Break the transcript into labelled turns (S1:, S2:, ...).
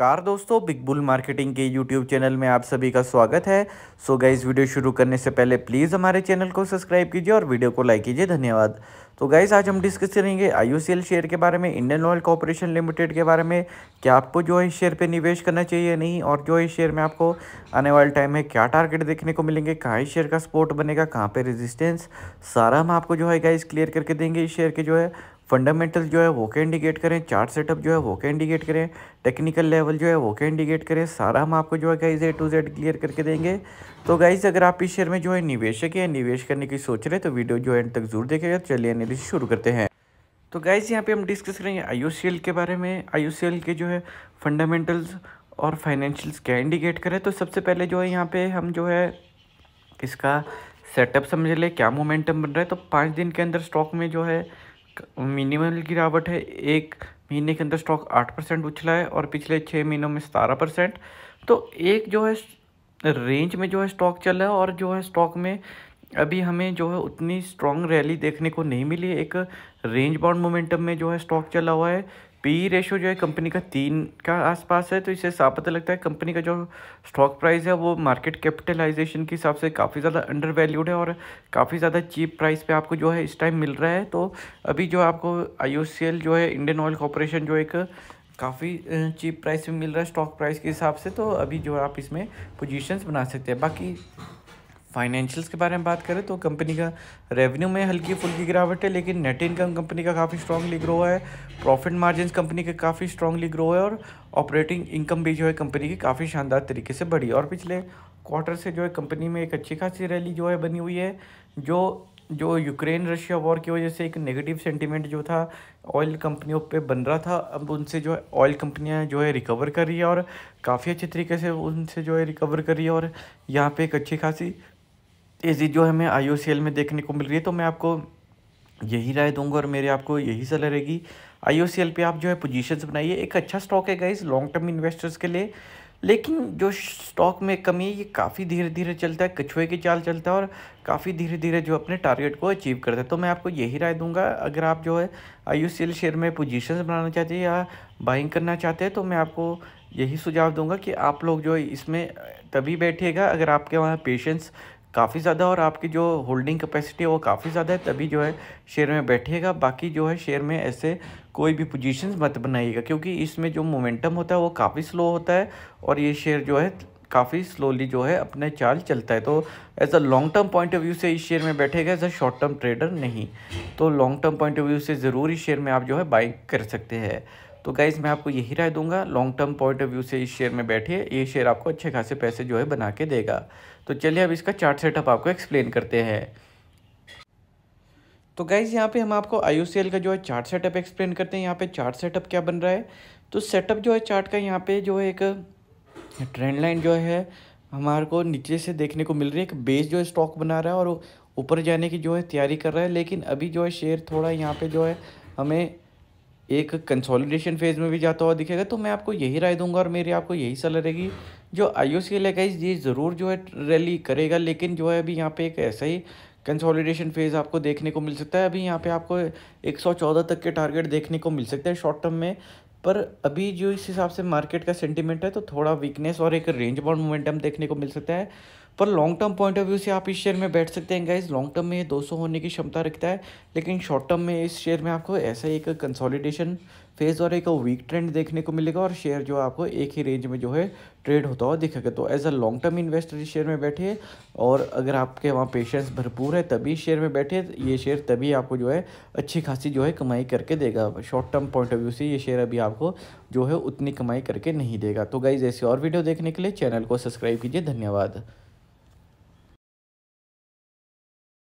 S1: नमस्कार दोस्तों Big Bull marketing के यूट्यूब चैनल में आप सभी का स्वागत है सो so गाइज वीडियो शुरू करने से पहले प्लीज़ हमारे चैनल को सब्सक्राइब कीजिए और वीडियो को लाइक कीजिए धन्यवाद तो गाइज आज हम डिस्कस करेंगे आई शेयर के बारे में इंडियन ऑयल कॉरपोरेशन लिमिटेड के बारे में क्या आपको जो है इस शेयर पर निवेश करना चाहिए नहीं और जो इस शेयर में आपको आने वाले टाइम में क्या टारगेट देखने को मिलेंगे कहाँ इस शेयर का सपोर्ट बनेगा कहाँ पर रेजिस्टेंस सारा हम आपको जो है गाइज क्लियर करके देंगे इस शेयर के जो है फंडामेंटल जो है वो क्या इंडिकेट करें चार्ट सेटअप जो है वो क्या इंडिकेट करें टेक्निकल लेवल जो है वो क्या इंडिकेट करें सारा हम आपको जो है guys A to Z clear करके देंगे तो गाइज अगर आप इस शेयर में जो है निवेशक या निवेश करने की सोच रहे तो वीडियो जो एंड तक जरूर देखेगा चलिए एनालिसिस शुरू करते हैं तो गाइज यहाँ पे हम डिस्कस करेंगे आई के बारे में आई के जो है फंडामेंटल्स और फाइनेंशियल्स क्या इंडिकेट करें तो सबसे पहले जो है यहाँ पे हम जो है इसका सेटअप समझ ले क्या मोमेंटम बन रहा है तो पाँच दिन के अंदर स्टॉक में जो है मिनिमल गिरावट है एक महीने के अंदर स्टॉक आठ परसेंट उछला है और पिछले छः महीनों में सतारह परसेंट तो एक जो है रेंज में जो है स्टॉक चल रहा है और जो है स्टॉक में अभी हमें जो है उतनी स्ट्रॉन्ग रैली देखने को नहीं मिली एक रेंज बाउंड मोमेंटम में जो है स्टॉक चला हुआ है पी रेशो e जो है कंपनी का तीन का आसपास है तो इससे साफ पता लगता है कंपनी का जो स्टॉक प्राइस है वो मार्केट कैपिटलाइजेशन के हिसाब से काफ़ी ज़्यादा अंडर वैल्यूड है और काफ़ी ज़्यादा चीप प्राइस पे आपको जो है इस टाइम मिल रहा है तो अभी जो आपको आई जो है इंडियन ऑयल कॉरपोरेशन जो एक काफ़ी चीप प्राइस में मिल रहा है स्टॉक प्राइस के हिसाब से तो अभी जो आप इसमें पोजिशन बना सकते हैं बाकी फाइनेंशियल्स के बारे में बात करें तो कंपनी का रेवेन्यू में हल्की फुल्की गिरावट है लेकिन नेट इनकम कंपनी का काफ़ी स्ट्रांगली ग्रो है प्रॉफिट मार्जिन कंपनी के काफ़ी स्ट्रांगली ग्रो है और ऑपरेटिंग इनकम भी जो है कंपनी की काफ़ी शानदार तरीके से बढ़ी और पिछले क्वार्टर से जो है कंपनी में एक अच्छी खासी रैली जो है बनी हुई है जो जो यूक्रेन रशिया वॉर की वजह से एक नेगेटिव सेंटीमेंट जो था ऑयल कंपनियों पे बन रहा था अब उनसे जो है ऑयल कंपनियां जो है रिकवर कर रही है और काफ़ी अच्छे तरीके से उनसे जो है रिकवर कर रही है और यहाँ पे एक अच्छी खासी एजी जो हमें आई ओ में देखने को मिल रही है तो मैं आपको यही राय दूंगा और मेरे आपको यही सलाह रहेगी आई ओ पे आप जो है पोजीशंस बनाइए एक अच्छा स्टॉक है गाइज लॉन्ग टर्म इन्वेस्टर्स के लिए लेकिन जो स्टॉक में कमी है ये काफ़ी धीरे धीरे चलता है कछुए की चाल चलता है और काफ़ी धीरे धीरे जो अपने टारगेट को अचीव करता है तो मैं आपको यही राय दूंगा अगर आप जो है आई शेयर में पोजीशंस बनाना चाहते हैं या बाइंग करना चाहते हैं तो मैं आपको यही सुझाव दूंगा कि आप लोग जो है इसमें तभी बैठिएगा अगर आपके वहाँ पेशेंस काफ़ी ज़्यादा और आपकी जो होल्डिंग कैपेसिटी है वो काफ़ी ज़्यादा है तभी जो है शेयर में बैठिएगा बाकी जो है शेयर में ऐसे कोई भी पोजीशंस मत बनाइएगा क्योंकि इसमें जो मोमेंटम होता है वो काफ़ी स्लो होता है और ये शेयर जो है काफ़ी स्लोली जो है अपने चाल चलता है तो as a long term point of view से इस शेयर में बैठेगा as a short term trader नहीं तो long term point of view से ज़रूर इस शेयर में आप जो है बाई कर सकते हैं तो गाइज़ मैं आपको यही राय दूंगा long term point of view से इस शेयर में बैठिए ये शेयर आपको अच्छे खासे पैसे जो है बना के देगा तो चलिए अब इसका चार्ट सेटअप आपको एक्सप्लेन करते हैं तो गाइज़ यहाँ पे हम आपको आई का जो है चार्ट सेटअप एक्सप्लेन करते हैं यहाँ पे चार्ट सेटअप क्या बन रहा है तो सेटअप जो है चार्ट का यहाँ पे जो है एक ट्रेंड लाइन जो है हमारे को नीचे से देखने को मिल रही है एक बेस जो है स्टॉक बना रहा है और ऊपर जाने की जो है तैयारी कर रहा है लेकिन अभी जो है शेयर थोड़ा यहाँ पे जो है हमें एक कंसोलिडेशन फेज़ में भी जाता हुआ दिखेगा तो मैं आपको यही राय दूंगा और मेरी आपको यही सलाह रहेगी जो आई ओ सी गाइज ये ज़रूर जो है रैली करेगा लेकिन जो है अभी यहाँ पे एक ऐसा ही कंसोलिडेशन फेज़ आपको देखने को मिल सकता है अभी यहाँ पे आपको 114 तक के टारगेट देखने को मिल सकते हैं शॉर्ट टर्म में पर अभी जो इस हिसाब से मार्केट का सेंटिमेंट है तो थोड़ा वीकनेस और एक रेंज बाउंड मोमेंटम देखने को मिल सकता है पर long term point of view से आप इस शेयर में बैठ सकते हैं गाइज लॉन्ग टर्म में ये 200 होने की क्षमता रखता है लेकिन शॉर्ट टर्म में इस शेयर में आपको ऐसा एक कंसोलिडेशन फेज और एक वीक ट्रेंड देखने को मिलेगा और शेयर जो आपको एक ही रेंज में जो है ट्रेड होता हुआ दिखेगा तो as a long term investor इस शेयर में बैठे और अगर आपके वहाँ पेशेंस भरपूर है तभी शेयर में बैठे ये शेयर तभी आपको जो है अच्छी खासी जो है कमाई करके देगा short term point of view से ये शेयर अभी आपको जो है उतनी कमाई करके नहीं देगा तो गाइज ऐसी और वीडियो देखने के लिए चैनल को सब्सक्राइब कीजिए धन्यवाद